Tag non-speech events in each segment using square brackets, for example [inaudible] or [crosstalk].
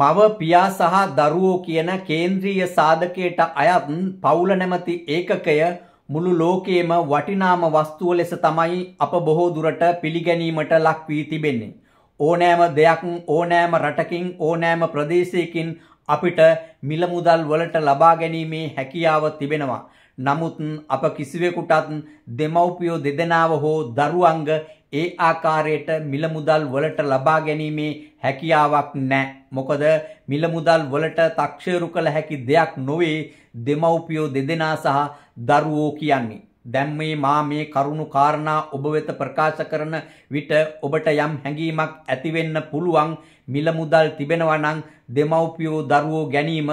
මව පියා සහ දරුවෝ කියන කේන්ද්‍රීය සාධකයට අයත් පවුල නැමැති ඒකකය මුළු ලෝකයේම වටිනාම වස්තුව ලෙස තමයි අප බොහෝ දුරට පිළිගැනීමට ලක් වී තිබෙන්නේ. ඕනෑම දෙයක් ඕනෑම රටකින් ඕනෑම ප්‍රදේශයකින් අපිට මිල මුදල් වලට ලබා ගැනීමේ හැකියාව තිබෙනවා. නමුත් අප කිසිවෙකුටත් දෙමව්පියෝ දෙදෙනාව හෝ දරුවංග ඒ ආකාරයට මිල මුදල් වලට ලබා ගැනීමේ හැකියාවක් නැහැ. මොකද මිල මුදල් වලට තක්ෂේරු කළ හැකි දෙයක් නොවේ දෙමව්පියෝ දෙදෙනා සහ දරුවෝ කියන්නේ. දැන් මේ මා මේ කරුණු කාරණා ඔබ වෙත ප්‍රකාශ කරන විට ඔබට යම් හැඟීමක් ඇති වෙන්න පුළුවන් මිල මුදල් තිබෙනවා නම් දෙමව්පියෝ දරුවෝ ගැනීම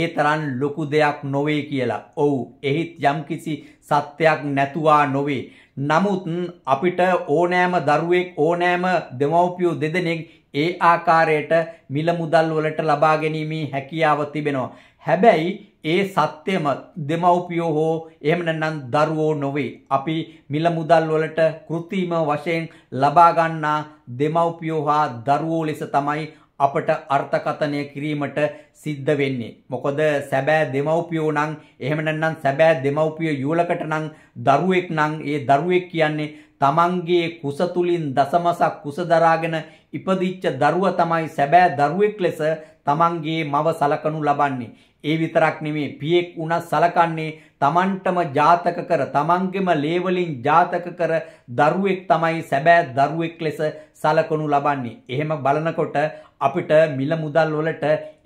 ඒ තරම් ලොකු දෙයක් නොවේ කියලා. ඔව්, එහිත් යම්කිසි සත්‍යයක් නැතුවා නොවේ. නමුත් අපිට ඕනෑම දරුවෙක් ඕනෑම දෙමව්පියෝ දෙදෙනෙක් ඒ ආකාරයට මිල මුදල් වලට ලබා ගැනීමේ හැකියාව තිබෙනවා. හැබැයි ඒ සත්‍යම දෙමව්පියෝ හෝ එහෙම නැත්නම් දරුවෝ නොවේ. අපි මිල මුදල් වලට કૃත්‍රිම වශයෙන් ලබා ගන්නා දෙමව්පියෝ හා දරුවෝ ලෙස තමයි අපට අර්ථකථනය කිරීමට සිද්ධ වෙන්නේ. මොකද සැබෑ දෙමව්පියෝ නම් එහෙම නැත්නම් සැබෑ දෙමව්පිය යුවලකට නම් දරුවෙක් නම් ඒ දරුවෙක් කියන්නේ තමන්ගේ කුස තුලින් දසමසක් කුස දරාගෙන ඉපදිච්ච දරුවා තමයි සැබෑ දරුවෙක් ලෙස තමන්ගේ මව සලකනු ලබන්නේ. ඒ විතරක් නෙමේ පියෙක් උනත් සලකන්නේ තමන්ටම ජාතක කර තමන්ගෙම ලේවලින් ජාතක කර දරුවෙක් තමයි සැබෑ දරුවෙක් ලෙස සලකනු ලබන්නේ. එහෙම බලනකොට අපිට මිල මුදල් වලට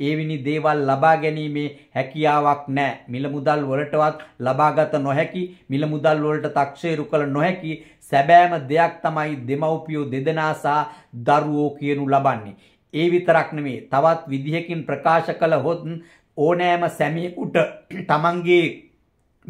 ඒවිනි දේවල් ලබා ගැනීමේ හැකියාවක් නැහැ. මිල මුදල් වලටවත් ලබාගත නොහැකි, මිල මුදල් වලට තක්ෂේරු කළ නොහැකි සැබෑම දෙයක් තමයි දෙමව්පියෝ දෙදෙනා සහ දරුවෝ කියනු ලබන්නේ. ඒ විතරක් නෙමේ. තවත් විදිහකින් ප්‍රකාශ කළහොත් ඕනෑම සැමියෙකුට [clears throat] තමන්ගේ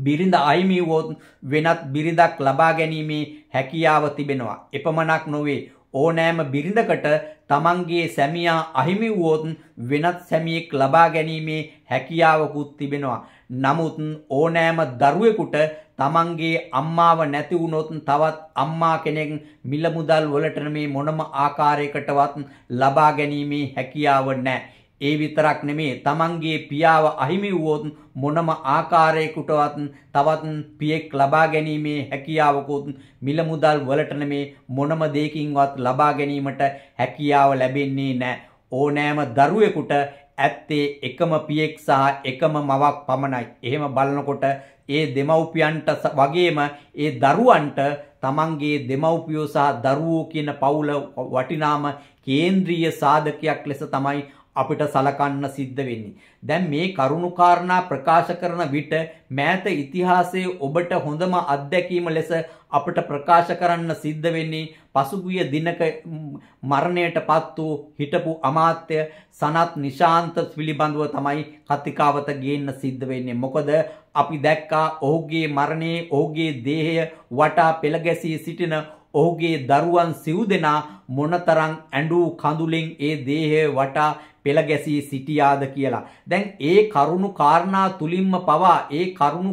බිරිඳ අයිමි වුවොත් වෙනත් බිරිඳක් ලබා ගැනීමේ හැකියාව තිබෙනවා. එපමණක් නොවේ. ඕනෑම බිරිඳකට තමන්ගේ සැමියා අහිමි වුවොත් වෙනත් සැමියෙක් ලබා ගැනීමේ හැකියාවකුත් තිබෙනවා. නමුත් ඕනෑම දරුවෙකුට තමන්ගේ අම්මාව නැති වුණොත් තවත් අම්මා කෙනෙක් මිල මුදල් වලට මේ මොනම ආකාරයකටවත් ලබා ගැනීමේ හැකියාව නැහැ. ඒ විතරක් නෙමේ තමන්ගේ පියාව අහිමි වුවොත් මොනම ආකාරයකටවත් තවත් පියෙක් ලබා ගැනීමේ හැකියාවකුත් මිල මුදල් වලට නෙමේ මොනම දෙයකින්වත් ලබා ගැනීමට හැකියාව ලැබෙන්නේ නැහැ. ඕනෑම දරුවෙකුට ඇත්තේ එකම පියෙක් සහ එකම මවක් පමණයි. එහෙම බලනකොට ඒ දෙමව්පියන්ට වගේම ඒ දරුවන්ට තමන්ගේ දෙමව්පියෝ සහ දරුවෝ කියන පවුල වටිනාම කේන්ද්‍රීය සාධකයක් ලෙස තමයි අපිට සලකන්න සිද්ධ වෙන්නේ. දැන් මේ කරුණුකාරණා ප්‍රකාශ කරන විට මෑත ඉතිහාසයේ ඔබට හොඳම අත්දැකීම ලෙස අපට ප්‍රකාශ කරන්න සිද්ධ වෙන්නේ පසුගිය දිනක මරණයටපත් වූ හිටපු අමාත්‍ය සනත් නිශාන්ත පිළිබඳව තමයි කතිකාවත ගේන්න සිද්ධ වෙන්නේ. මොකද අපි දැක්කා ඔහුගේ මරණයේ ඔහුගේ දේහය වටා පෙළ ගැසී සිටින ඔහුගේ දරුවන් සිව් දෙනා මොනතරම් ඇඬූ කඳුලින් ඒ දේහය වටා පෙළ ගැසී සිටියාද කියලා. දැන් ඒ කරුණු කාරණා තුලින්ම පවා ඒ කරුණු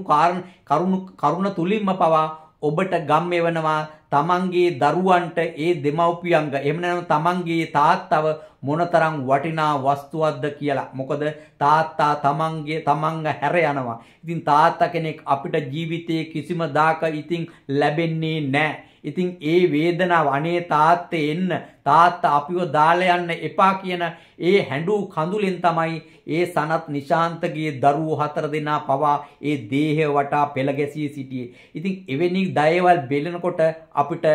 කරුණු කරුණ තුලින්ම පවා ඔබට ගම් එවනවා තමන්ගේ දරුවන්ට ඒ දෙමව්පියන්ග එහෙම නැත්නම් තමන්ගේ තාත්තව මොනතරම් වටිනා වස්තුවක්ද කියලා. මොකද තාත්තා තමන්ගේ තමන්ග හැර යනවා. ඉතින් තාත්තා කෙනෙක් අපිට ජීවිතයේ කිසිම දාක ඉතින් ලැබෙන්නේ නැහැ. ඉතින් ඒ වේදනාව අනේ තාත්තේ එන්න තාත්තා අපිව දාලා යන්න එපා කියන ඒ හැඬු කඳුලෙන් තමයි ඒ සනත් නිශාන්තගේ දරුවෝ හතර දෙනා පවා ඒ දේහය වටා පෙළ ගැසී සිටියේ. ඉතින් එවැනි දයවල් බෙලනකොට අපිට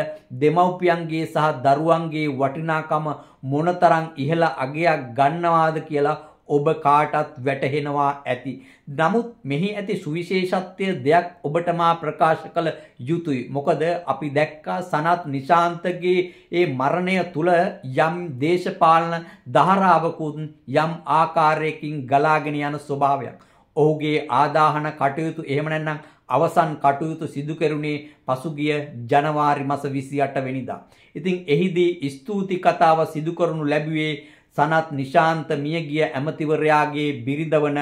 දෙමව්පියන්ගේ සහ දරුවන්ගේ වටිනාකම මොනතරම් ඉහළ අගයක් ගන්නවාද කියලා ඔබ කාටත් වැටහෙනවා ඇති. නමුත් මෙහි ඇති සුවිශේෂත්වය දෙයක් ඔබට මා ප්‍රකාශ කළ යුතුයි. මොකද අපි දැක්කා සනත් නිශාන්තගේ ඒ මරණය තුල යම් දේශපාලන ධාරාවකුත් යම් ආකාරයකින් ගලාගෙන යන ස්වභාවයක්. ඔහුගේ ආදාහන කටයුතු එහෙම නැත්නම් අවසන් කටයුතු සිදු කෙරුණේ පසුගිය ජනවාරි මාස 28 වෙනිදා. ඉතින් එහිදී ස්තුති කතාව සිදු කරනු ලැබුවේ සනත් නිශාන්ත මියගිය ඇමතිවරයාගේ බිරිඳවන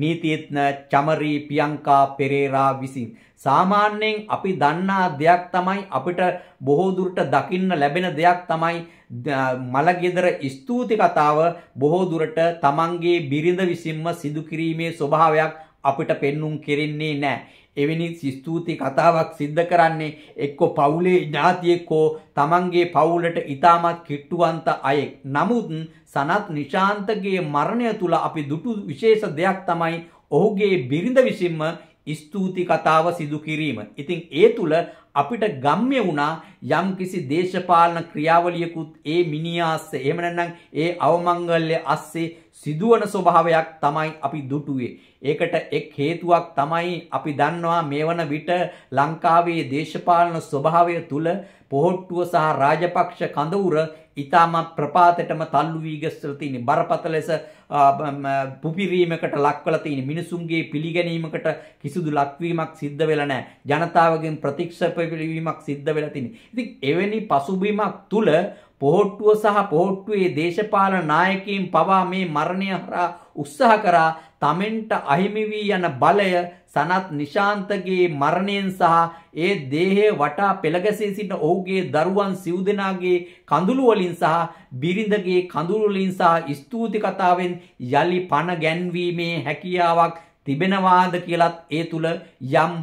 නීතිඥ චමරී පියංකා පෙරේරා විසින් සාමාන්‍යයෙන් අපි දන්නා දෙයක් තමයි අපිට බොහෝ දුරට දකින්න ලැබෙන දෙයක් තමයි මලගෙදර ස්තුති කතාව බොහෝ දුරට Tamange බිරිඳ විසින්ම සිදු කිරීමේ ස්වභාවයක් අපිට පෙන්눔 කෙරෙන්නේ නැහැ. එවැනි ස්තුති කතාවක් සිද්ධ කරන්නේ එක්කෝ පවුලේ ඥාතියෙක්කෝ තමන්ගේ පවුලට ඉතාමත් කිට්ටුවන්ත අයෙක්. නමුත් සනත් නිශාන්තගේ මරණය තුළ අපි දුටු විශේෂ දෙයක් තමයි ඔහුගේ බිරිඳ විසින්ම ස්තුති කතාව සිදු කිරීම. ඉතින් ඒ තුළ අපිට ගම්ම්‍ය වුණා යම්කිසි දේශපාලන ක්‍රියාවලියකුත් ඒ මිනිහා අස්සේ එහෙම නැත්නම් ඒ අවමංගල්‍ය අස්සේ සිදුවන ස්වභාවයක් තමයි අපි දුටුවේ. ඒකට එක් හේතුවක් තමයි අපි දන්නවා මේවන විට ලංකාවේ දේශපාලන ස්වභාවය තුල පොහොට්ටුව සහ රාජපක්ෂ කඳවුර ඊටම ප්‍රපාතයටම තල්ලු වී ගස්සලා තියෙන බරපතල ලෙස පුපිරීමකට ලක්වලා තියෙන මිනිසුන්ගේ පිළිගැනීමකට කිසිදු ලක්වීමක් සිද්ධ වෙලා නැහැ. ජනතාවගෙන් ප්‍රතික්ෂේප වීමක් සිද්ධ වෙලා තියෙන. ඉතින් එවැනි පසුබිමක් තුල පොහොට්ටුව සහ පොහොට්ටුවේ දේශපාලන නායකයින් පවා මේ මරණය හරහා උත්සාහ කරා තමෙන්ට අහිමි වී යන බලය සනත් නිශාන්තගේ මරණයෙන් සහ ඒ දේහය වටා පෙළගැසී සිටින ඔහුගේ දරුවන් සිව්දෙනාගේ කඳුළු වලින් සහ බිරිඳගේ කඳුළු වලින් සහ ස්තුති කතාවෙන් යලි පණ ගැන්වීමේ හැකියාවක් තිබෙනවාද කියලත් ඒ තුල යම්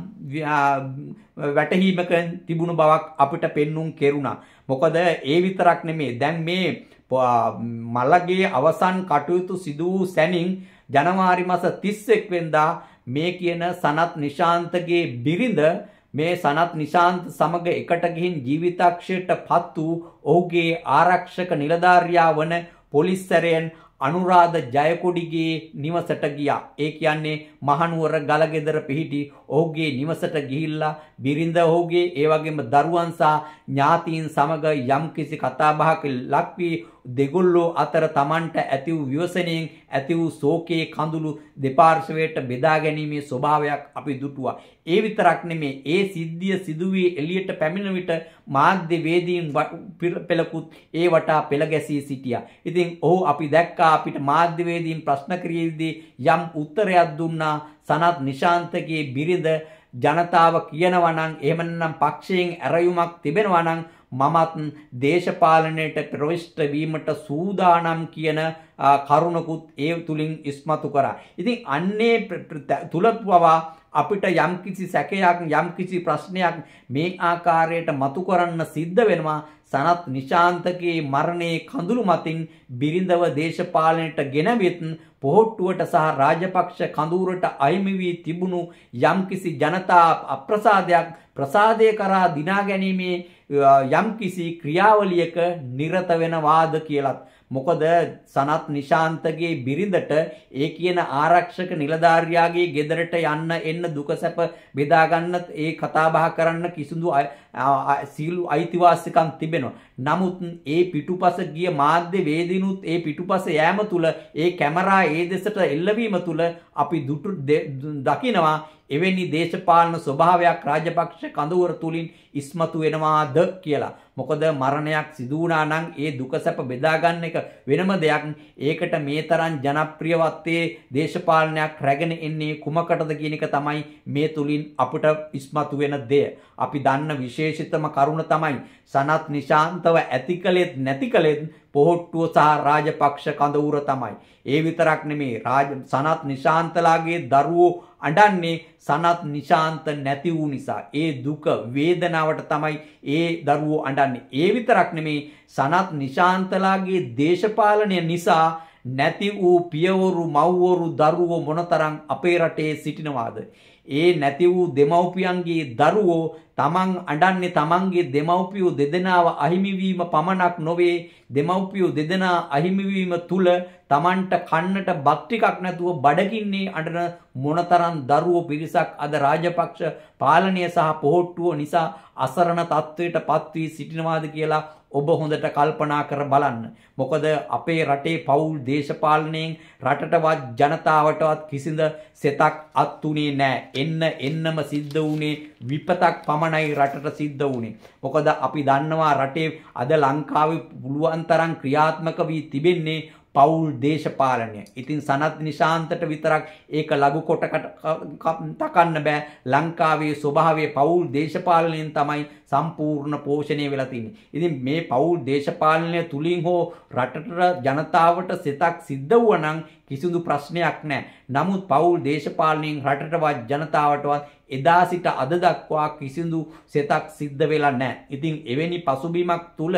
වැටහීමක තිබුණු බවක් අපිට පෙන්눔 කෙරුණා. මොකද ඒ විතරක් නෙමේ දැන් මේ මළගේ අවසන් කටයුතු සිදු වූ සැනින් ජනවාරි මාස 31 වෙනිදා මේ කියන සනත් නිශාන්තගේ බිරිඳ මේ සනත් නිශාන්ත සමග එකට ගිහින් ජීවිතාක්ෂයට පත් වූ ඔහුගේ ආරක්ෂක නිලධාරියා වන පොලිස් සැරයෙන් අනුරාධ ජයකොඩිගේ නිවසට ගියා. ඒ කියන්නේ මහනුවර ගලගෙදර පිහිටි ඔහුගේ නිවසට ගිහිල්ලා බිරිඳ ඔහුගේ ඒ වගේම දරුවන් සහ ඥාතීන් සමග යම්කිසි කතාබහක ලක් වී දෙගොල්ලෝ අතර Tamanට ඇති වූ විවසණයෙන් ඇති වූ ශෝකයේ කඳුළු දෙපාර්ශවයට බෙදා ගැනීමේ ස්වභාවයක් අපි දුටුවා. ඒ විතරක් නෙමේ ඒ සිද්ධිය සිදුවී එළියට පැමිණ විට මාධ්‍ය වේදීන් පෙළකුත් ඒ වටා පෙළ ගැසී සිටියා. ඉතින් ඔහු අපි දැක්කා අපිට මාධ්‍ය වේදීන් ප්‍රශ්න කිරීමේදී යම් උත්තරයක් දුන්නා සනත් නිශාන්තගේ බිරිඳ ජනතාව කියනවා නම් එහෙම නැත්නම් පක්ෂයෙන් ඇරයුමක් තිබෙනවා නම් මමත් දේශපාලනයට ප්‍රවිෂ්ඨ වීමට සූදානම් කියන කරුණකුත් ඒ තුලින් ඉස්මතු කරා. ඉතින් අන්නේ තුල පවා අපිට යම්කිසි සැකයක් යම්කිසි ප්‍රශ්නයක් මේ ආකාරයට මතු කරන්න සිද්ධ වෙනවා සනත් නිශාන්තගේ මරණයේ කඳුළු මතින් බිරිඳව දේශපාලනයට ගෙනවිත් පොහොට්ටුවට සහ රාජපක්ෂ කඳුරට අයිමි වී තිබුණු යම්කිසි ජනතා අප්‍රසාදයක් ප්‍රසාදය කරා දිනා ගැනීමේ යම්කිසි ක්‍රියාවලියක නිරත වෙනවාද කියලත් මොකද සනත් නිශාන්තගේ බිරිඳට ඒ කියන ආරක්ෂක නිලධාරියාගේ ගෙදරට යන්න එන්න දුක සැප බෙදා ගන්නත් ඒ කතා බහ කරන්න කිසිදු සීලු අයිතිවාසිකම් තිබෙනවා. නමුත් ඒ පිටුපස ගිය මාධ්‍ය වේදිනුත් ඒ පිටුපස යෑම තුළ ඒ කැමරා ඒ දෙසට එල්ලවීම තුළ අපි දුටු දකිනවා එවැනි දේශපාලන ස්වභාවයක් රාජපක්ෂ කඳවුර තුලින් ඉස්මතු වෙනවාද කියලා. මොකද මරණයක් සිදු වුණා නම් ඒ දුක සැප බෙදා ගන්න එක වෙනම දෙයක්. ඒකට මේ තරම් ජනප්‍රියවත්තේ දේශපාලනයක් රැගෙන එන්නේ කුමකටද කියන එක තමයි මේ තුලින් අපට ඉස්මතු වෙන දෙය. අපි දන්න විශේෂිතම කරුණ තමයි සනත් නිශාන්ත අන්තව ඇති කළෙත් නැති කළෙත් පොහොට්ටුව සහ රාජපක්ෂ කඳවුර තමයි. ඒ විතරක් නෙමේ රාජ සනත් නිශාන්තලාගේ දරුවෝ අඬන්නේ සනත් නිශාන්ත නැති වූ නිසා. ඒ දුක වේදනාවට තමයි ඒ දරුවෝ අඬන්නේ. ඒ විතරක් නෙමේ සනත් නිශාන්තලාගේ දේශපාලනය නිසා නැති වූ පියවරු මව්වරු දරුවෝ මොනතරම් අපේ රටේ සිටිනවාද ඒ නැති වූ දෙමව්පියන්ගේ දරුවෝ තමන් අඬන්නේ තමන්ගේ දෙමව්පියෝ දෙදෙනාව අහිමිවීම පමණක් නොවේ දෙමව්පියෝ දෙදෙනා අහිමිවීම තුල තමන්ට කන්නට බත් ටිකක් නැතුව බඩගින්නේ අඬන මොනතරම් දරුවෝ පිරිසක් අද රාජපක්ෂ පාලනය සහ පොහොට්ටුව නිසා අසරණ තත්වයට පත් වී සිටිනවාද කියලා ඔබ හොඳට කල්පනා කර බලන්න. මොකද අපේ රටේ පවුල් දේශපාලනයෙන් රටටවත් ජනතාවටවත් කිසිඳ සෙතක් අත්ුනේ නෑ. එන්න එන්නම සිද්ධ වුනේ විපතක් පමණයි රටට සිද්ධ වුනේ. මොකද අපි දන්නවා රටේ අද ලංකාවේ පුළුවන් තරම් ක්‍රියාත්මක වී තිබෙන්නේ පෞල් දේශපාලනය. ඉතින් සනත් නිශාන්තට විතරක් ඒක ලඝු කොට තකන්න බෑ. ලංකාවේ ස්වභාවය පෞල් දේශපාලනයෙන් තමයි සම්පූර්ණ පෝෂණය වෙලා තින්නේ. ඉතින් මේ පෞල් දේශපාලනය තුලින් හෝ රටට ජනතාවට සිතක් සිද්ධ වුණා නම් කිසිදු ප්‍රශ්නයක් නැහැ. නමුත් පවුල් දේශපාලනයෙන් රටටවත් ජනතාවටවත් එදා සිට අද දක්වා කිසිදු සෙතක් සිද්ධ වෙලා නැහැ. ඉතින් එවැනි පසුබිමක් තුල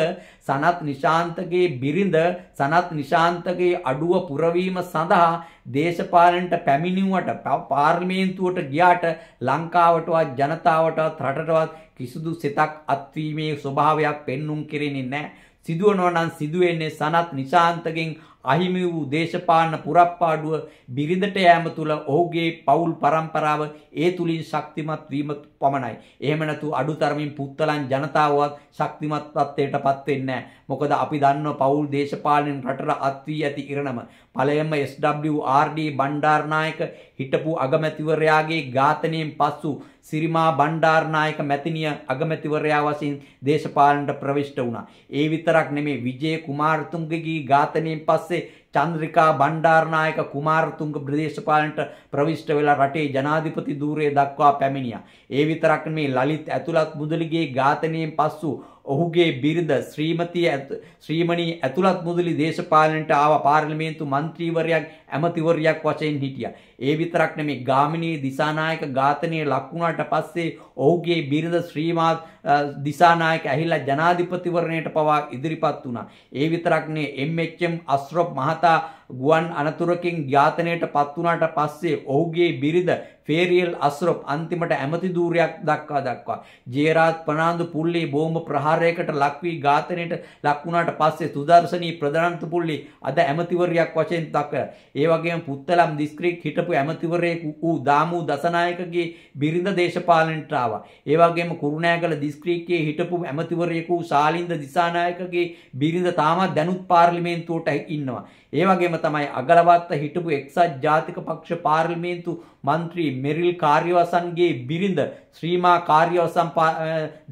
සනත් නිශාන්තගේ බිරිඳ සනත් නිශාන්තගේ අඩුව පුරවීම සඳහා දේශපාලනට පැමිණියුවට පාර්ලිමේන්තුවට ගියාට ලංකාවටවත් ජනතාවටවත් රටටවත් කිසිදු සෙතක් අත්වීමේ ස්වභාවයක් පෙන්눔 කෙරෙන්නේ නැහැ. සිදුවනවා නම් සිදුවෙන්නේ සනත් නිශාන්තගෙන් අහිමි වූ දේශපාලන පුරප්පාඩුව බිරිඳට යෑම තුළ ඔහුගේ පවුල් පරම්පරාව ඒ තුලින් ශක්තිමත් වීම පමණයි. එහෙම නැතු අඩුතරමින් පුත්තලන් ජනතාවවත් ශක්තිමත් තත්ත්වයටපත් වෙන්නේ මොකද අපි දන්නව පවුල් දේශපාලනෙන් රටට අත් වී ඇති ඉරණම. පළයෙන්ම SWRD බණ්ඩාරනායක හිටපු අගමැතිවරයාගේ ඝාතනයෙන් පසු සිරිමා බණ්ඩාරනායක මැතිණිය අගමැතිවරයා වශයෙන් දේශපාලනට ප්‍රවිෂ්ඨ වුණා. ඒ විතරක් නෙමේ විජේ කුමාරතුංගගේ ඝාතනයෙන් පස්සේ චන්ද්‍රිකා බණ්ඩාරනායක කුමාරතුංග ප්‍රදේශපාලනට ප්‍රවිෂ්ට වෙලා රටේ ජනාධිපති ධූරය දක්වා පැමිණියා. ඒ විතරක් නෙමේ ලලිත් ඇතුළත් මුදලිගේ ඝාතනයෙන් පසු ඔහුගේ බිරිඳ ශ්‍රීමතිය ශ්‍රීමණී ඇතුළත් මුදලි දේශපාලනට ආව පාර්ලිමේන්තු මන්ත්‍රීවරයෙක් ඇමතිවරයෙක් වශයෙන් හිටියා. ඒ විතරක් නෙමේ ගාමිණී දිසානායක ඝාතනයේ ලක් වුණාට පස්සේ ඔහුගේ බිරිඳ ශ්‍රීමාත් දිසානායක ඇහිලා ජනාධිපතිවරණයට පවා ඉදිරිපත් වුණා. ඒ විතරක් නෙමේ එම්.එච්.එම්. අස්රොප් මහතා තාතා ගුවන් අනතුරකින් ඝාතනයට පත් වුණාට පස්සේ ඔහුගේ බිරිඳ ෆේරියල් අස්රොප් අන්තිමට ඇමති ධූරයක් දක්වා දක්වා ජේරාත් පනාන්දු පුල්ලේ බෝම්බ ප්‍රහාරයකට ලක් වී ඝාතනයට ලක් වුණාට පස්සේ සුදර්ශනී ප්‍රධානන්තු පුල්ලේ අද ඇමතිවරයෙක් වශයෙන් දක්වලා ඒ වගේම පුත්තලම් දිස්ත්‍රික් හිටපු ඇමතිවරයෙකු වූ දාමු දසනායකගේ බිරිඳ දේශපාලනට ආවා ඒ වගේම කුරුණෑගල දිස්ත්‍රික්කයේ හිටපු ඇමතිවරයෙකු වූ ශාලින්ද දිසානායකගේ බිරිඳ තාමත් දැනුත් පාර්ලිමේන්තුවට ඉන්නවා ඒ වගේම තමයි අගලවත්ත හිටපු එක්සත් ජාතික පක්ෂ පාර්ලිමේන්තු මන්ත්‍රී මෙරිල් කාර්යවසන්ගේ බිරිඳ ශ්‍රීමා කාර්යවසන්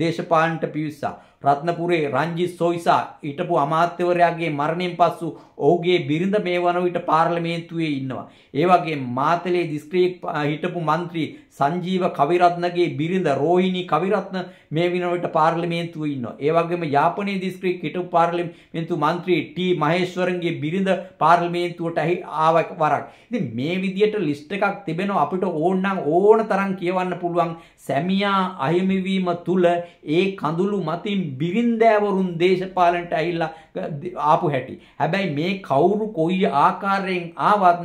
දේශපාලනට පිවිස්සා. රත්නපුරේ රංජිත් සොයිසා හිටපු අමාත්‍යවරයාගේ මරණයෙන් පස්සු ඔහුගේ බිරිඳ මේ වන විට පාර්ලිමේන්තුවේ ඉන්නවා. ඒ වගේම මාතලේ දිස්ත්‍රික් හිටපු മന്ത്രി සංජීව කවිරත්නගේ බිරිඳ රෝහිණී කවිරත්න මේ වන විට පාර්ලිමේන්තුවේ ඉන්නවා. ඒ වගේම යාපනයේ දිස්ත්‍රික් හිටපු පාර්ලිමේන්තු മന്ത്രി ටී මහේස්වරන්ගේ බිරිඳ පාර්ලිමේන්තුවට ආව වරක්. ඉතින් මේ විදියට ලිස්ට් එකක් තිබෙනවා අපිට ඕනනම් ඕන තරම් කියවන්න පුළුවන් සැමියා අහිමිවීම තුල ඒ කඳුළු මතින් බිරින්දෑවරුන් දේශපාලනට ඇහිලා ආපු හැටි. හැබැයි මේ කවුරු කොයි ආකාරයෙන් ආවත්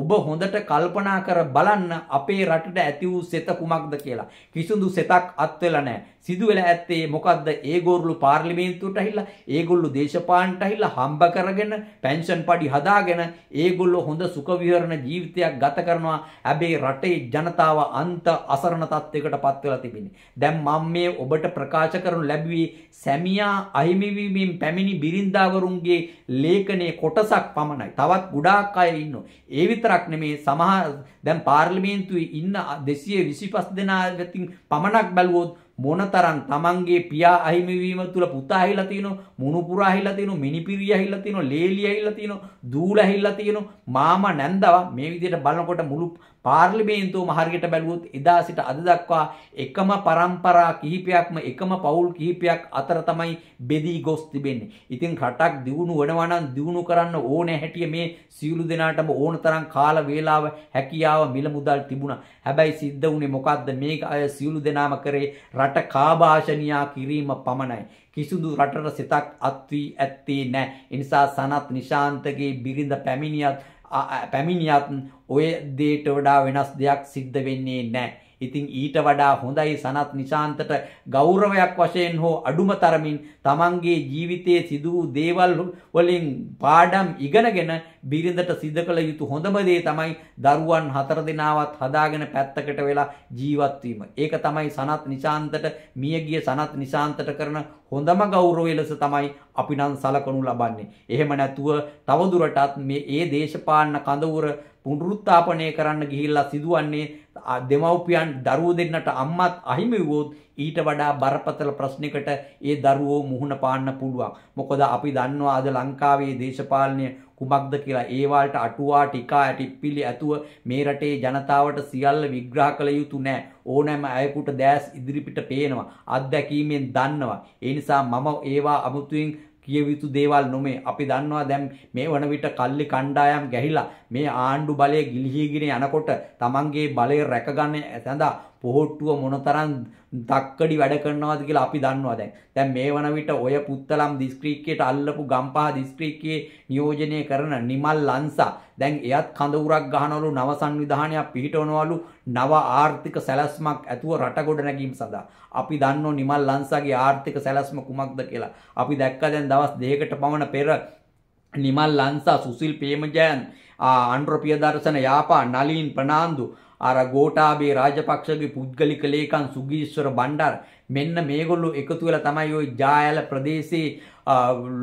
ඔබ හොඳට කල්පනා කර බලන්න අපේ රටට ඇති වූ සෙත කුමක්ද කියලා. කිසිදු සෙතක් අත් වෙලා නැහැ. සිදු වෙලා ඇත්තේ මොකද්ද? ඒගොල්ලෝ පාර්ලිමේන්තුවට ඇහිලා, ඒගොල්ලෝ දේශපාලනට ඇහිලා හම්බ කරගෙන, පෙන්ෂන් පඩි හදාගෙන, ඒගොල්ලෝ හොඳ සුඛ විහරණ ජීවිතයක් ගත කරනවා. හැබැයි රටේ ජනතාව අන්ත අසරණ තත්යකට පත් වෙලා තිබෙන්නේ. දැන් මම මේ ඔබට ප්‍රකාශ කරනු ලැබුවේ සැමියා අහිමිවීමෙන් පැමිණි බිරින්දාවරුන්ගේ ලේඛනයේ කොටසක් පමණයි. තවත් ගොඩාක් අය ඉන්නවා. ඒ විතරක් නෙමේ සමහර දැන් පාර්ලිමේන්තුවේ ඉන්න 225 දෙනා වෙතින් පමණක් බැලුවොත් මොනතරම් තමන්ගේ පියා අහිමිවීම තුළ පුතා ඇහිලා තියෙනවා මුණුපුරා ඇහිලා තියෙනවා මිනිපිරිය ඇහිලා තියෙනවා ලේලි ඇහිලා තියෙනවා දූල ඇහිලා තියෙනවා මාමා නැන්දවා මේ විදිහට බලනකොට මුළු පාර්ලිමේන්තුවම හරියට බැලුවොත් එදා සිට අද දක්වා එකම પરම්පරා කිහිපයක්ම එකම පවුල් කිහිපයක් අතර තමයි බෙදී ගොස් තිබෙන්නේ. ඉතින් රටක් දියුණු වෙනවා නම් දියුණු කරන්න ඕනේ හැටිය මේ සියලු දෙනාටම ඕන තරම් කාල වේලාව හැකියාව මිල මුදල් තිබුණා. හැබැයි සිද්ධ වුණේ මොකද්ද? මේක අය සියලු දෙනාම කරේ රට කාබාෂණියා කිරීම පමණයි. කිසිදු රටට සිතක් අත් වී ඇත්තේ නැහැ. ඒ නිසා සනත් නිශාන්තගේ බිරිඳ පැමිණියත් පැමිණියත් ඔය දේට වඩා වෙනස් දෙයක් සිද්ධ වෙන්නේ නැහැ. ඉතින් ඊට වඩා හොඳයි සනත් නිශාන්තට ගෞරවයක් වශයෙන් හෝ අඩුම තරමින් තමන්ගේ ජීවිතයේ සිදු වූ දේවල් වලින් පාඩම් ඉගෙනගෙන බිරිඳට සිද්ධ කළ යුතු හොඳම දේ තමයි දරුවන් හතර දෙනාවත් හදාගෙන පැත්තකට වෙලා ජීවත් වීම. ඒක තමයි සනත් නිශාන්තට මියගිය සනත් නිශාන්තට කරන හොඳම ගෞරවය ලෙස තමයි අපි නම් සලකනු ලබන්නේ. එහෙම නැතුව තවදුරටත් මේ ඒ දේශපාලන කඳවුර පුනරුත්ථාපනය කරන්න ගිහිල්ලා සිදුවන්නේ දෙමව්පියන් දරුවෝ දෙන්නට අම්මත් අහිමි වුවොත් ඊට වඩා බරපතල ප්‍රශ්නයකට ඒ දරුවෝ මුහුණ පාන්න පුළුවන්. මොකද අපි දන්නවා අද ලංකාවේ දේශපාලනය කුමක්ද කියලා ඒ වලට අටුවා ටිකා ටිප්පිලි ඇතුව මේ රටේ ජනතාවට සියල්ල විග්‍රහ කළ යුතු නෑ. ඕනෑම අයෙකුට දැස් ඉදිරිපිට පේනවා. අත්දැකීමෙන් දන්නවා. ඒ නිසා මම ඒවා අමුතුවෙන් කිය යුතු දේවල් නොමේ අපි දන්නවා දැන් මේ වන විට කල්ලි කණ්ඩායම් ගැහිලා මේ ආණ්ඩු බලය ගිලිහීගෙන යනකොට තමන්ගේ බලය රැකගන්න සඳහා පොහොට්ටුව මොනතරම් දක්කඩි වැඩ කරනවද කියලා අපි දන්නවා දැන්. දැන් මේ වන විට ඔය පුත්තලම් දිස්ත්‍රික්කයට අල්ලපු ගම්පහ දිස්ත්‍රික්කයේ නියෝජනය කරන නිමල් ලංසා දැන් එයත් කඳ උරක් ගහනවලු නව සංවිධානයක් පිහිටවනවලු නව ආර්ථික සැලැස්මක් ඇතුව රට ගොඩනැගීම සඳහා. අපි දන්නෝ නිමල් ලංසාගේ ආර්ථික සැලැස්ම කුමක්ද කියලා. අපි දැක්කා දැන් දවස් දෙකකට පමණ පෙර නිමල් ලංසා සුසිල් පේමජයන් අන්ඩ්‍රපිය දර්ශන යාපා නලීන් ප්‍රනාන්දු අර ගෝඨාභය රාජපක්ෂගේ පුද්ගලික ලේකම් සුගීශ්වර බණ්ඩාර මෙන්න මේගොල්ලෝ එකතු වෙලා තමයි ওই ජායල ප්‍රදේශයේ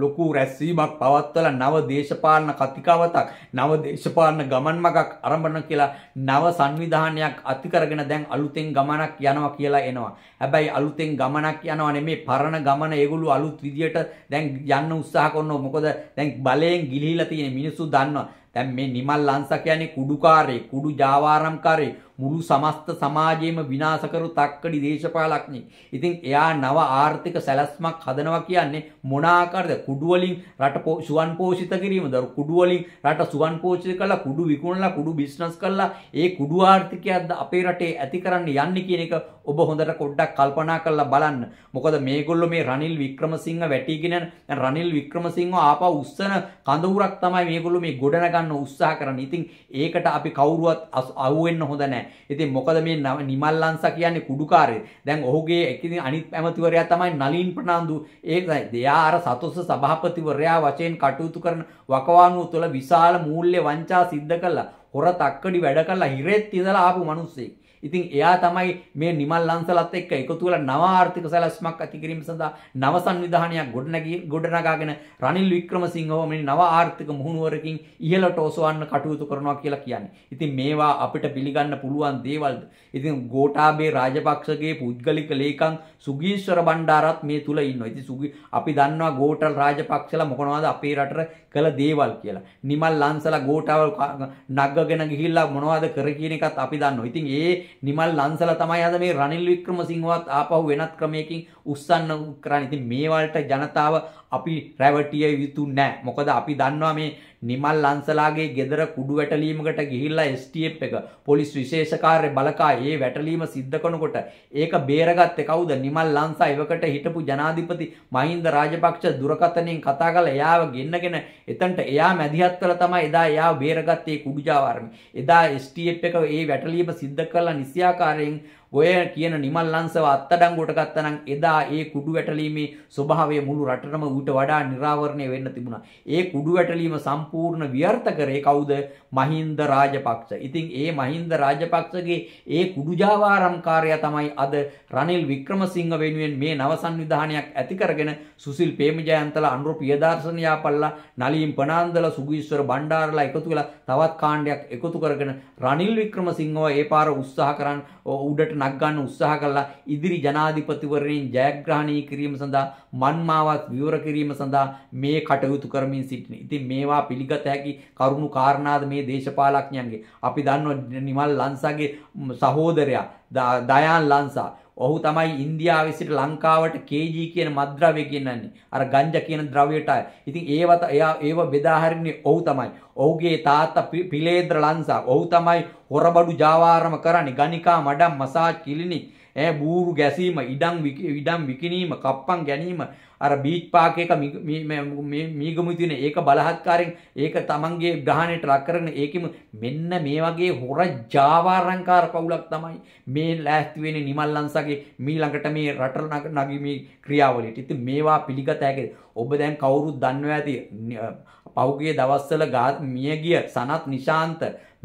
ලොකු රැස්වීමක් පවත්වලා නව දේශපාලන කතිකාවතක් නව දේශපාලන ගමන් මගක් ආරම්භන කියලා නව සංවිධානයක් අති කරගෙන දැන් අලුතෙන් ගමනක් යනවා කියලා එනවා. හැබැයි අලුතෙන් ගමනක් යනවා නෙමේ පරණ ගමන ඒගොල්ලෝ අලුත් විදියට දැන් යන්න උත්සාහ කරනවා. මොකද දැන් බලයෙන් ගිලිහිලා තියෙන මිනිස්සු දන්නවා. දැන් මේ නිමල් අංශ කියන්නේ කුඩුකාරේ, කුඩු ජාවාරම්කාරේ, මුළු සමස්ත සමාජයම විනාශ කරු තක්කඩි දේශපාලකනේ. ඉතින් එයා නව ආර්ථික සැලැස්මක් හදනවා කියන්නේ මොන ආකාරද? කුඩු වලින් රට සුවන් පෝෂිත කිරීමද? කුඩු වලින් රට සුවන් පෝෂිත කරලා කුඩු විකුණලා කුඩු බිස්නස් කරලා ඒ කුඩු ආර්ථිකයක්ද අපේ රටේ ඇති කරන්න යන්නේ කියන එක ඔබ හොඳට පොඩ්ඩක් කල්පනා කරලා බලන්න. මොකද මේගොල්ලෝ මේ රනිල් වික්‍රමසිංහ වැටිගෙන යන රනිල් වික්‍රමසිංහ ආපහු උස්සන කඳවුරක් තමයි මේගොල්ලෝ මේ ගොඩනගන්න උත්සාහ කරන්නේ. ඉතින් ඒකට අපි කවුරුවත් අහුවෙන්න හොඳ නැහැ. ඉතින් මොකද මේ නිමල් ලංසා කියන්නේ කුඩුකාරය. දැන් ඔහුගේ එකකින් අනිත් ඇමතිවරයා තමයි නලින් ප්‍රනාන්දු. ඒ දෙයා අර සතොස්ස සභාපතිවරයා වශයෙන් කටයුතු කරන වකවානුව තුළ විශාල මූල්‍ය වංචා සිද්ධ කළා. හොර තක්කඩි වැඩ කළා. හිරෙත් ඉඳලා ආපු මිනිස්සෙක්. ඉතින් එයා තමයි මේ නිමල් ලංසලත් එක්ක එකතු වෙලා නව ආර්ථික සැලැස්මක් ඇති කිරීම සඳහා නව සංවිධානයක් ගොඩනගාගෙන රනිල් වික්‍රමසිංහව මේ නව ආර්ථික මුහුණුවරකින් ඉහළට ඔසවන්න කටයුතු කරනවා කියලා කියන්නේ. ඉතින් මේවා අපිට පිළිගන්න පුළුවන් දේවල්ද? ඉතින් ගෝඨාභය රාජපක්ෂගේ පුද්ගලික ලේකම් සුගීශ්වර බණ්ඩාරත් මේ තුල ඉන්නවා. ඉතින් සුගී අපි දන්නවා ගෝඨල් රාජපක්ෂලා මොකනවාද අපේ රටට කළ දේවල් කියලා. නිමල් ලංසලා ගෝඨාවල් නග්ගගෙන ගිහිල්ලා මොනවද කර කියන එකත් අපි දන්නවා. ඉතින් ඒ නිමල් ලංසල තමයි අද මේ රනිල් වික්‍රමසිංහවත් ආපහු වෙනත් ක්‍රමයකින් උස්සන්න කරන්න. ඉතින් මේවලට ජනතාව අපි රැවටිය යුතු නැහැ. මොකද අපි දන්නවා මේ නිමල් අන්සලාගේ ගෙදර කුඩු වැටලීමකට ගිහිල්ලා STF එක පොලිස් විශේෂ කාර්ය බලකා ඒ වැටලීම සිද්ධ කරනකොට ඒක බේරගත්තේ කවුද? නිමල් ලංසා එවකට හිටපු ජනාධිපති මහින්ද රාජපක්ෂ දුරකථනයෙන් කතා කරලා එයාව ගෙන්නගෙන එතනට එයා මැදිහත් කරලා තමයි එදා එයාව බේරගත්තේ කුඩු ජාවාරමේ. එදා STF එක ඒ වැටලීම සිද්ධ කරලා නිසියාකාරයෙන් ඔය කියන නිමල් ලංසව අත්අඩංගුවට ගත්තනම් එදා ඒ කුඩු වැටලීමේ ස්වභාවය මුළු රටටම ඌට වඩා निराවරණය වෙන්න තිබුණා. ඒ කුඩු වැටලීම සම්පූර්ණ ව්‍යර්ථ කරේ කවුද? මහින්ද රාජපක්ෂ. ඉතින් ඒ මහින්ද රාජපක්ෂගේ ඒ කුඩු ජාවාරම්කාරයා තමයි අද රනිල් වික්‍රමසිංහ වෙනුවෙන් මේ නව සංවිධානයක් ඇති කරගෙන සුසිල් ප්‍රේමජයන්තලා අනුර ප්‍රියදර්ශන යාපල්ලා නලීම් පනාන්දලා සුගීස්වර බණ්ඩාරලා එකතු වෙලා තවත් කාණ්ඩයක් එකතු කරගෙන රනිල් වික්‍රමසිංහව ඒ පාර උත්සාහ කරන් උඩට නගන්න උත්සාහ කළා ඉදිරි ජනාධිපතිවරණයෙන් ජයග්‍රහණය කිරීම සඳහා මන්මාවත් විවර කිරීම සඳහා මේ කටයුතු කරමින් සිටින. ඉතින් මේවා පිළිගත හැකි කරුණු කාරණාද මේ දේශපාලඥයන්ගේ. අපි දන්නවා නිමල් ලංසාගේ සහෝදරයා දයාන් ලංසා ඔහු තමයි ඉන්දියාවේ සිට ලංකාවට KG කියන මත්ද්‍රව්‍ය ගෙනන්නේ. අර ගංජා කියන ද්‍රව්‍යයට. ඉතින් ඒවත එයා ඒව බෙදා හරින්නේ ඔහු තමයි. ඔහුගේ තාත්තා පිලේන්ද්‍ර ලංසා. ඔහු තමයි හොරබඩු ජාවාරම කරන්නේ. ගණිකා මඩම් මසාජ් කිලිනි. ඈ බූරු ගැසීම, ඉඩම් ඉඩම් විකිනීම, කප්පම් ගැනීම අර බීච් පාක් එක මීගමු තියෙන ඒක බලහත්කාරයෙන් ඒක තමන්ගේ ග්‍රහණයට ලක් කරගෙන ඒකෙම මෙන්න මේ වගේ හොර ජාවාරංකාර පවුලක් තමයි මේ ලෑස්ති වෙන්නේ නිමල් ලංසගේ මීළඟට මේ රට නගි මේ ක්‍රියාවලියට. ඉතින් මේවා පිළිගත හැකි. ඔබ දැන් කවුරුත් දන්නවා ඇති පහුගිය දවස්වල මියගිය සනත් නිශාන්ත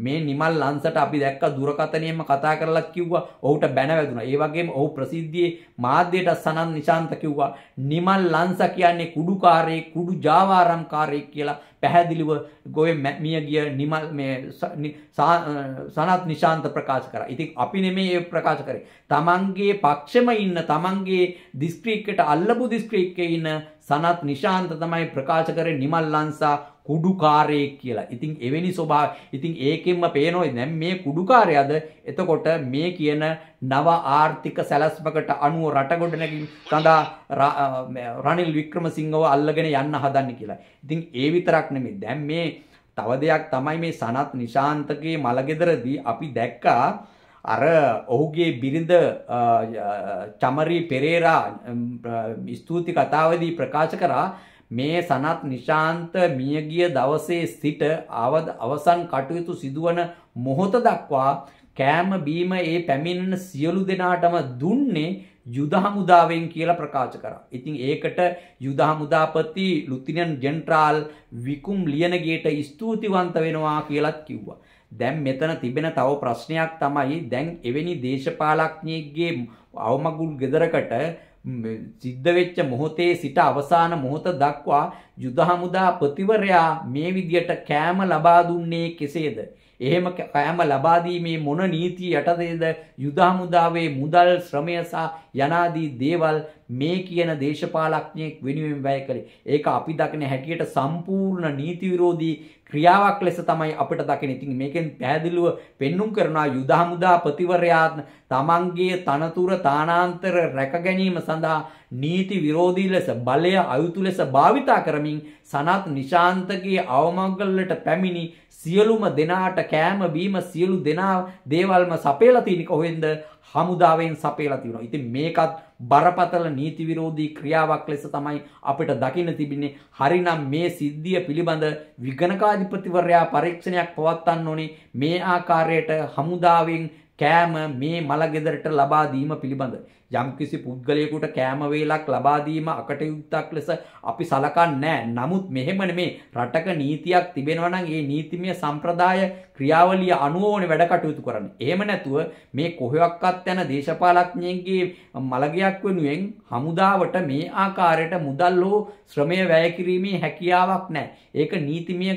මේ නිමල් ලංසට අපි දැක්ක දුරකතනියෙම කතා කරලා කිව්වා ඔහුට බැන වැදුනා. ඒ වගේම ඔහු ප්‍රසිද්ධියේ මාධ්‍යයට සනන් නිශාන්ත කිව්වා නිමල් ලංස කියන්නේ කුඩුකාරයේ කුඩු ජාවාරම්කාරයෙක් කියලා පැහැදිලිව ගොයේ මියගිය නිමල් මේ සනත් නිශාන්ත ප්‍රකාශ කරා. ඉතින් අපි නෙමේ ඒ ප්‍රකාශ කරේ. තමන්ගේ පක්ෂෙම ඉන්න තමන්ගේ දිස්ත්‍රික්කයට අල්ලපු දිස්ත්‍රික්කයේ ඉන්න සනත් නිශාන්ත තමයි ප්‍රකාශ කරේ නිමල් ලංසා කුඩුකාරයෙක් කියලා. ඉතින් එවැනි ස්වභාව ඉතින් ඒකෙන්ම පේනෝයි දැන් මේ කුඩුකාරයාද එතකොට මේ කියන නව ආර්ථික සැලැස්මකට අනුව රට ගොඩනැගීම සඳහා රනිල් වික්‍රමසිංහව අල්ලගෙන යන්න හදන්නේ කියලා. ඉතින් ඒ විතරක් නෙමෙයි. දැන් මේ තව දෙයක් තමයි මේ සනත් නිශාන්තගේ මලගෙදරදී අපි දැක්කා අර ඔහුගේ බිරිඳ චමරී පෙරේරා ස්තුති කතාවදී ප්‍රකාශ කරා මේ සනත් නිශාන්ත මියගිය දවසේ සිට අවද අවසන් කටයුතු සිදුවන මොහොත දක්වා කෑම බීම ඒ පැමිණෙන සියලු දෙනාටම දුන්නේ යුද හමුදාවෙන් කියලා ප්‍රකාශ කරා. ඉතින් ඒකට යුද හමුදාපති ලුතිනන් ජෙනරාල් විකුම් ලියනගේට ස්තුතිවන්ත වෙනවා කියලත් කිව්වා. දැන් මෙතන තිබෙන තව ප්‍රශ්නයක් තමයි දැන් එවැනි දේශපාලඥයෙක්ගේ අවමගුල් ගෙදරකට සිද්ධ වෙච්ච මොහොතේ සිට අවසාන මොහොත දක්වා යුද හමුදා ප්‍රතිවරයා මේ විදියට කෑම ලබා දුන්නේ කෙසේද? එහෙම කෑම ලබා දීමේ මොන නීති යටතේද යුද හමුදාවේ මුදල් ශ්‍රමය සහ යනාදී දේවල් මේ කියන දේශපාලඥයෙක් වෙනුවෙන් වැය කළේ. ඒක අපි දකින හැටියට සම්පූර්ණ නීති විරෝධී ක්‍රියාවක් ලෙස තමයි අපිට දකින. ඉතින් මේකෙන් පැහැදිලිව පෙන්눔 කරනවා යුද හමුදා ප්‍රතිවරයා තමන්ගේ තනතුර තානාන්තර රැක ගැනීම සඳහා නීති විරෝධී ලෙස බලය අයුතු ලෙස භාවිතා කරමින් සනත් නිශාන්තගේ අවමංගලයට පැමිණි සියලුම දෙනාට කෑම බීම සියලු දෙනා දේවල්ම සපයලා තියෙන්නේ කොහෙන්ද? හමුදාවෙන් සපයලා තියෙනවා. ඉතින් මේකත් බරපතල නීති විරෝධී ක්‍රියාවක් ලෙස තමයි අපිට දකින්න තිබෙන්නේ. හරිනම් මේ සිද්ධිය පිළිබඳ විගණකාධිපතිවරයා පරීක්ෂණයක් පවත්වන්න ඕනේ. මේ ආකාරයට හමුදාවෙන් කෑම මේ මලගෙදරට ලබා දීම පිළිබඳ යම්කිසි පුද්ගලයෙකුට කෑම වේලක් ලබා දීම අකටයුත්තක් ලෙස අපි සලකන්නේ නමුත් මෙහෙම නෙමේ රටක නීතියක් තිබෙනවා නම් ඒ නීතිමය සම්ප්‍රදාය ක්‍රියාවලිය අනුව ඕනේ වැඩ කටයුතු කරන්න. එහෙම නැතුව මේ කොහොක්වත් යන දේශපාලඥයන්ගේ මලගයක් වෙනුවෙන් හමුදාවට මේ ආකාරයට මුදල් හෝ ශ්‍රමය වැය කිරීමේ හැකියාවක් නැහැ. ඒක නීතිමය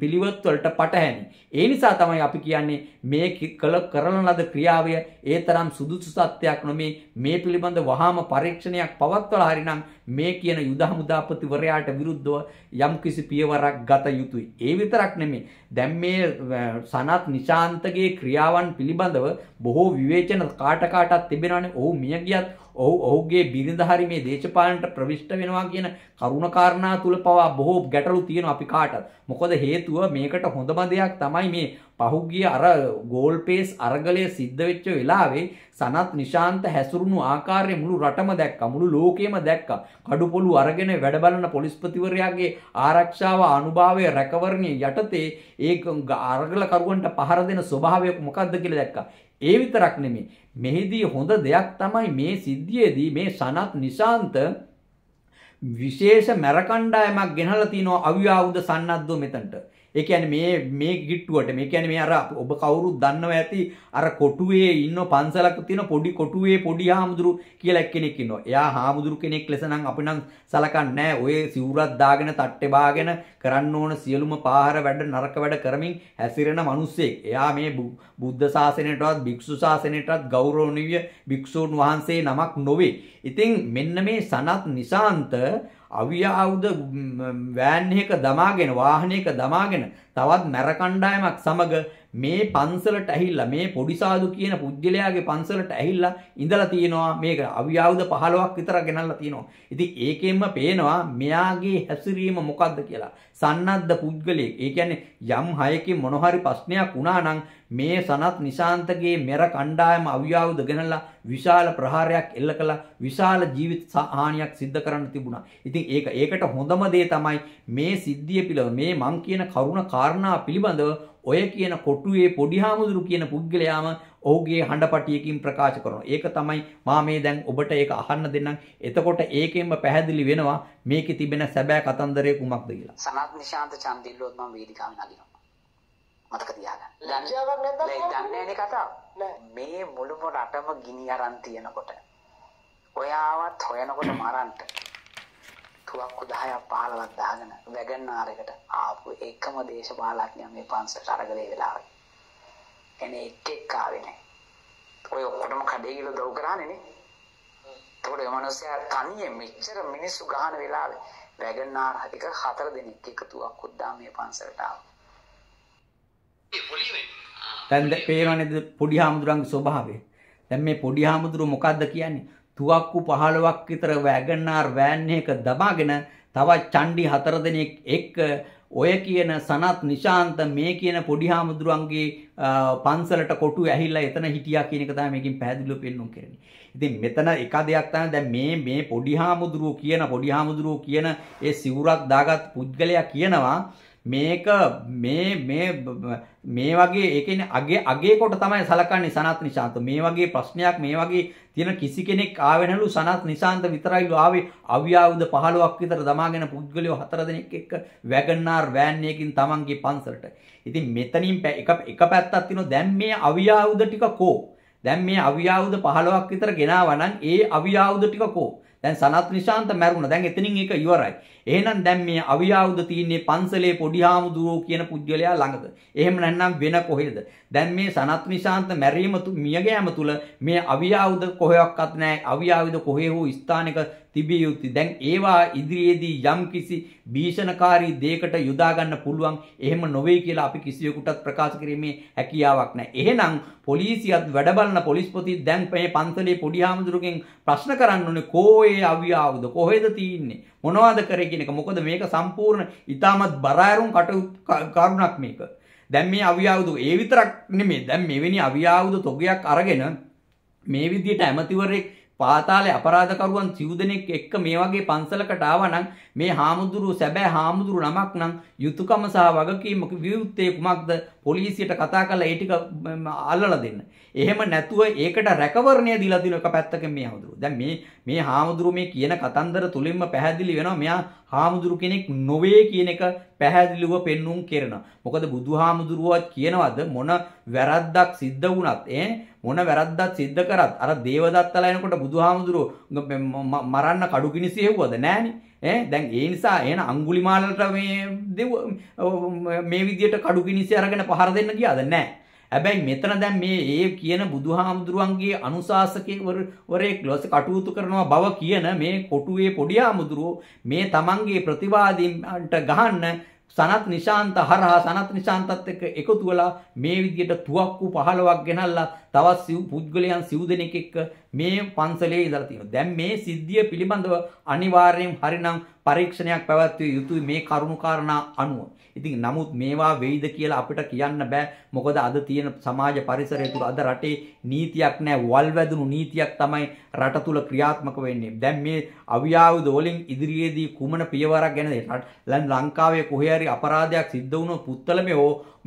පිළිවෙත් වලට පටහැනි. ඒ නිසා තමයි අපි කියන්නේ මේ කළ කරන ලද ක්‍රියාවය ඒ තරම් සුදුසු සත්‍යයක් නොමේ මේ පිළිබඳ වහාම පරීක්ෂණයක් පවත්වලා හරිනම් මේ කියන යුද හමුදාපතිවරයාට විරුද්ධව යම්කිසි පියවරක් ගත යුතුයි. ඒ විතරක් නෙමෙයි. දැන් මේ සනත් නිශාන්තගේ ක්‍රියාවන් පිළිබඳව බොහෝ විවේචන කාට කාටත් තිබෙනවානේ. ඔහු මිය ගියත් ඔහු ඔහුගේ බිරිඳhari මේ දේශපාලනට ප්‍රවිෂ්ඨ වෙනවා කියන කරුණ කාරණා තුල පවා බොහෝ ගැටලු තියෙනවා අපි කාටත්. මොකද හේතුව මේකට හොඳම දෙයක් තමයි මේ පහුගිය අර ගෝල් පේස් අරගලය සිද්ධ වෙච්ච වෙලාවේ සනත් නිශාන්ත හැසුරුණු ආකාරය මුළු රටම දැක්කා මුළු ලෝකෙම දැක්කා කඩුපොළු අරගෙන වැඩ බලන පොලිස්පතිවරයාගේ ආරක්ෂාව අනුභවය රැකවරණය යටතේ ඒ අරගලකරුවන්ට පහර දෙන ස්වභාවය මොකද්ද කියලා දැක්කා. ඒ විතරක් නෙමෙයි. මෙහිදී හොඳ දෙයක් තමයි මේ සිද්ධියේදී මේ සනත් නිශාන්ත විශේෂ මැර කණ්ඩායමක් ගෙනහලා තිනවා අවියාවුද සන්නද්දෝ මෙතනට. ඒ කියන්නේ මේ මේ ගිට්ටුවට මේ කියන්නේ මේ අර ඔබ කවුරුත් දන්නව ඇති අර කොටුවේ ඉන්න පන්සලක් තියෙන පොඩි කොටුවේ පොඩි හාමුදුරු කියලා එක්කෙනෙක් ඉන්නවා. එයා හාමුදුරු කෙනෙක් ලෙස නම් අපි නම් සලකන්නේ ඔය සිවුරක් දාගෙන තට්ටේ බාගෙන කරන්න ඕන සියලුම පාහර වැඩ නරක වැඩ කරමින් හැසිරෙන මිනිස්සෙක්. එයා මේ බුද්ධ ශාසනයටවත් භික්ෂු ශාසනයටවත් ගෞරවණීය භික්ෂූන් වහන්සේ නමක් නොවේ. ඉතින් මෙන්න මේ සනත් නිසාන්ත අව්‍යාවුද වෑන් එක දමාගෙන වාහනයක දමාගෙන තවත් මැර කණ්ඩායමක් සමග මේ පන්සලට ඇහිල්ලා මේ පොඩි සාදු කියන පුජ්‍යලයාගේ පන්සලට ඇහිල්ලා ඉඳලා තියෙනවා මේක අවියාවුද 15ක් විතර ගෙනල්ලා තියෙනවා. ඉතින් ඒකෙන්ම පේනවා මෙයාගේ හැසිරීම මොකද්ද කියලා. සන්නද්ධ පුද්ගලයෙක්. ඒ කියන්නේ යම් හයකින් මොන හරි ප්‍රශ්නයක් වුණා නම් මේ සනත් නිශාන්තගේ මෙර කණ්ඩායම අවියාවුද ගෙනල්ලා විශාල ප්‍රහාරයක් එල්ල කළා. විශාල ජීවිත හානියක් සිද්ධ කරන්න තිබුණා. ඉතින් ඒක ඒකට හොඳම දේ තමයි මේ සිද්ධිය පිළිබඳ මේ මං කියන කරුණ කාරණා පිළිබඳව ඔය කියන කොටුවේ පොඩි හාමුදුරු කියන පුද්ගලයාම ඔහුගේ හඬපටියකින් ප්‍රකාශ කරනවා. ඒක තමයි මා මේ දැන් ඔබට ඒක අහන්න දෙන්නම්. එතකොට ඒකෙන්ම පැහැදිලි වෙනවා මේකේ තිබෙන සැබෑ කතන්දරය කුමක්ද කියලා. සනත් නිශාන්ත චන්දිල්ලොත් මම වේදිකාවෙන් අදිනවා. මතක තියාගන්න. ලැජ්ජාවක් නැද්ද? දන්නේ නැනේ කතාව. මේ මුළුම රටම ගිනි අරන් තියනකොට ඔයාවත් හොයනකොට මරන්න තුවක්කු දහයක් පහලවක් දාගෙන වැගන්නාරකට ආපු එකම දේශපාලඥයා මේ පන්සලට අරගෙන ඒ වෙලාවේ. එනේ එක් එක් ආවේ නැහැ. ඔය ඔක්කොටම කඩේ ගිහලා දව කරානේ නේ. එතකොට ඒ මනුස්සයා තනියෙන් මෙච්චර මිනිස්සු ගහන වෙලාවේ වැගන්නාර එක හතර දෙනෙක් එක තුවක්කු දා මේ පන්සලට ආවා. ඒ පොලිමේ දැන් පේනවනේ පොඩි හාමුදුරන්ගේ ස්වභාවය. දැන් මේ පොඩි හාමුදුරුව මොකද්ද කියන්නේ? තුවක්කු 15ක් විතර වැගන්ආර් වෑන් එකක දබාගෙන තවත් චණ්ඩි හතර දෙනෙක් එක්ක ඔය කියන සනත් නිශාන්ත මේ කියන පොඩි හාමුදුරුවන්ගේ පන්සලට කොටු ඇහිලා එතන හිටියා කියන එක තමයි මේකෙන් පැහැදිලිව පෙන්වන්න කරන්නේ. ඉතින් මෙතන එක දෙයක් තමයි දැන් මේ මේ පොඩි හාමුදුරුවෝ කියන පොඩි හාමුදුරුවෝ කියන ඒ සිවුරක් දාගත් පුද්ගලයා කියනවා මේක මේ මේ මේ වගේ ඒ කියන්නේ අගේ අගේ කොට තමයි සලකන්නේ සනත් නිශාන්ත මේ වගේ ප්‍රශ්නයක් මේ වගේ තියෙන කිසි කෙනෙක් ආවේ නැලු සනත් නිශාන්ත විතරයිලු ආවේ අව්‍යාවුද 15ක් විතර දමාගෙන පුද්ගලයෝ හතර දෙනෙක් එක්ක වැගන්නාර් වෑන් එකකින් Tamanගේ පන්සලට ඉතින් මෙතනින් එක එක පැත්තක් තියෙනවා දැන් මේ අව්‍යාවුද ටික කෝ දැන් මේ අව්‍යාවුද 15ක් විතර ගෙනාවා නම් ඒ අව්‍යාවුද ටික කෝ දැන් සනත් නිශාන්ත මැරුණා දැන් එතනින් ඒක ඉවරයි එහෙනම් දැන් මේ අවියාවුද තියන්නේ පන්සලේ පොඩි හාමුදුරුවෝ කියන පුජ්‍යලයා ළඟද? එහෙම නැත්නම් වෙන කොහෙද? දැන් මේ සනත් නිශාන්ත මැරීම මියගෑම තුල මේ අවියාවුද කොහෙවත් නැහැ. අවියාවුද කොහේ හෝ ස්ථානික තිබිය යුතු. දැන් ඒවා ඉදිරියේදී යම්කිසි භීෂණකාරී දෙයකට යොදා ගන්න පුළුවන්. එහෙම නොවේ කියලා අපි කිසියෙකුටත් ප්‍රකාශ කිරීමේ හැකියාවක් නැහැ. එහෙනම් පොලිසියත් වැඩ බලන පොලිස්පති දැන් මේ පන්සලේ පොඩි හාමුදුරුවගෙන් ප්‍රශ්න කරන්න ඕනේ කෝ ඒ අවියාවුද කොහෙද තියෙන්නේ? මොනවද කරේ කියන එක. මොකද මේක සම්පූර්ණ ඊටමත් බරෑරුම් කටු කරුණක් මේක. දැන් මේ අවියාවුදු ඒ විතරක් නෙමෙයි. දැන් මෙවැනි අවියාවුදු තොගයක් අරගෙන මේ විදිහට ඇමතිවරයෙක් පාතාලේ අපරාධකරුවන් සිව් දෙනෙක් එක්ක මේ වගේ පන්සලකට ආවනම් මේ හාමුදුරුව සැබෑ හාමුදුරු නමක් නම් යුතුයකම සහ වගකීම විවුත්තේ කුමක්ද පොලිසියට කතා කරලා ඒ ටික අල්ලලා දෙන්න. එහෙම නැතුව ඒකට රැකවරණය දීලා දින එක පැත්තකින් මේ හාමුදුරුව. දැන් මේ මේ හාමුදුරුව මේ කියන කතන්දර තුලින්ම පැහැදිලි වෙනවා මෙයා හාමුදුරු කෙනෙක් නොවේ කියන එක පැහැදිලිව පෙන්눔 කරනවා. මොකද බුදුහාමුදුරුවත් කියනවද මොන වැරද්දක් සිද්ධ වුණත් ඈ මොන වැරද්දක් සිද්ධ කරත් අර දේවදත්තලා එනකොට බුදුහාමුදුරුව මරන්න කඩු කිනිසි හෙව්වද නෑනේ ඈ දැන් ඒ නිසා එන අඟුලිමාලට මේ දෙව මේ විදියට කඩු කිනිසි අරගෙන පහර දෙන්න ගියාද නෑ හැබැයි මෙතන දැන් මේ ඒ කියන බුදුහාමුදුරුවන්ගේ අනුශාසකවරයෙක් ලොස් කටයුතු කරනවා බව කියන මේ කොටුවේ පොඩි ආමුදුරුව මේ තමන්ගේ ප්‍රතිවාදීන්ට ගහන්න සනත් නිශාන්ත හරහා සනත් නිශාන්තත් එක්ක එකතු වෙලා මේ විදියට තුවක්කු 15ක් ගෙනල්ලා තවත් සිව් පුද්ගලයන් සිව් දෙනෙක් එක්ක මේ පන්සලේ ඉඳලා තියෙනවා. දැන් මේ සිද්ධිය පිළිබඳව අනිවාර්යෙන් හරිනම් පරීක්ෂණයක් පැවැත්විය යුතුයි මේ කරුණුකාරණා අනුව. ඉතින් නමුත් මේවා වෙයිද කියලා අපිට කියන්න බෑ. මොකද අද තියෙන සමාජ පරිසරය තුළ අද රටේ නීතියක් නැහැ. වල්වැදුණු නීතියක් තමයි රට තුළ ක්‍රියාත්මක වෙන්නේ. දැන් මේ අවියාවුද වලින් ඉදිරියේදී කුමන පියවරක් ගැනද? දැන් ලංකාවේ කොහේ හරි අපරාධයක් සිද්ධ වුණොත් පුත්තලමේ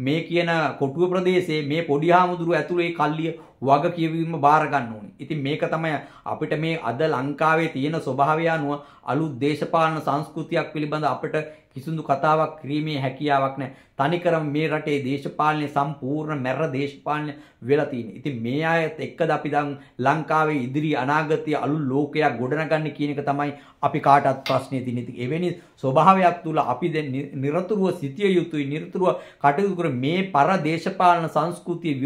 මේ කියන කොටුව ප්‍රදේශයේ මේ පොඩි හාමුදුරුව ඇතුළේ කල්ලිය C'est වග කියවීම බාර ගන්න ඕනේ. ඉතින් මේක තමයි අපිට මේ අද ලංකාවේ තියෙන ස්වභාවය අනුව අලුත් දේශපාලන සංස්කෘතියක් පිළිබඳ අපිට කිසිදු කතාවක් කිරීමේ හැකියාවක් නැහැ. තනිකරම මේ රටේ දේශපාලනය සම්පූර්ණ මැර දේශපාලනය වෙලා තියෙන්නේ. ඉතින් මේ අයත් එක්කද අපි දැන් ලංකාවේ ඉදිරි අනාගතයේ අලුත් ලෝකයක් ගොඩනගන්නේ කියන එක තමයි අපි කාටත් ප්‍රශ්නේ තියෙන්නේ. ඉතින් එවැනි ස්වභාවයක් තුල අපි දැන් নিরතුරුව සිටිය යුතුයි, নিরතුරුව කටයුතු කර මේ පර දේශපාලන සංස්කෘතිය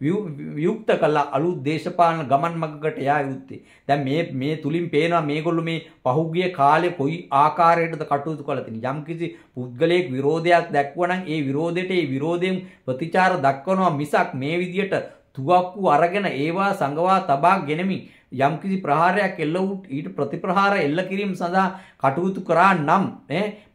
වියුක්ත කළා අලුත් දේශපාලන ගමන් මඟකට යා යුත්තේ. දැන් මේ මේ තුලින් පේනවා මේගොල්ලෝ මේ පහුගිය කාලේ කොයි ආකාරයකටද කටයුතු කළ තියෙන්නේ. යම්කිසි පුද්ගලයෙක් විරෝධයක් දක්වනවා නම් ඒ විරෝධයට ඒ විරෝධයෙන් ප්‍රතිචාර දක්වනවා මිසක් මේ විදියට තුවක්කු අරගෙන ඒවා සංගවා තබා ගෙනමින් යම්කිසි ප්‍රහාරයක් එල්ල වූ ඊට ප්‍රතිප්‍රහාර එල්ල කිරීම සඳහා කටයුතු කරා නම්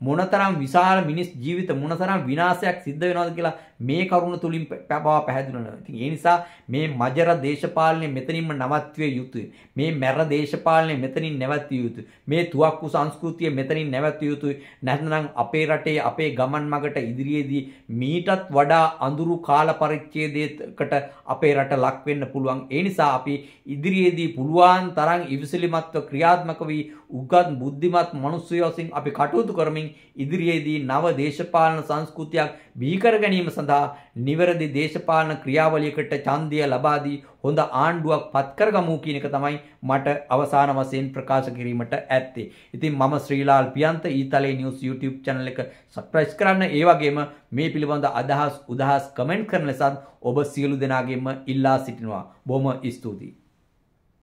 මොනතරම් විශාල මිනිස් ජීවිත මොනතරම් විනාශයක් සිද්ධ වෙනවද කියලා මේ කරුණ තුලින් පවා පැහැදිලි ඉතින් ඒ නිසා මේ මජර දේශපාලනය මෙතනින්ම නවත්විය යුතුයි. මේ මැර දේශපාලනය මෙතනින් නැවැත්විය යුතුයි. මේ තුවක්කු සංස්කෘතිය මෙතනින් නැවැත්විය යුතුයි. නැත්නම් අපේ රටේ අපේ ගමන් මගට ඉදිරියේදී මීටත් වඩා අඳුරු කාල පරිච්ඡේදයකට අපේ රට ලක් වෙන්න පුළුවන්. ඒ නිසා අපි ඉදිරියේදී පුළුවන් තරම් ඉවසිලිමත්ව ක්‍රියාත්මක වී උගත් බුද්ධිමත් මිනිස්සුයෝ විසින් අපි කටයුතු කරමින් ඉදිරියේදී නව දේශපාලන සංස්කෘතියක් බිහිකර ගැනීම සඳහා නිවැරදි දේශපාලන ක්‍රියාවලියකට ඡන්දය ලබා දී හොඳ ආණ්ඩුවක් පත් කරගමු කියන එක තමයි මට අවසාන වශයෙන් ප්‍රකාශ කිරීමට ඇත්තේ. ඉතින් මම Shrilal Piyantha Eethale news YouTube channel එක subscribe කරන්න ඒ වගේම මේ පිළිබඳ අදහස් උදහස් කමෙන්ට් කරන ලෙසත් ඔබ සියලු දෙනාගෙන්ම ඉල්ලා සිටිනවා. බොහොම ස්තුතියි.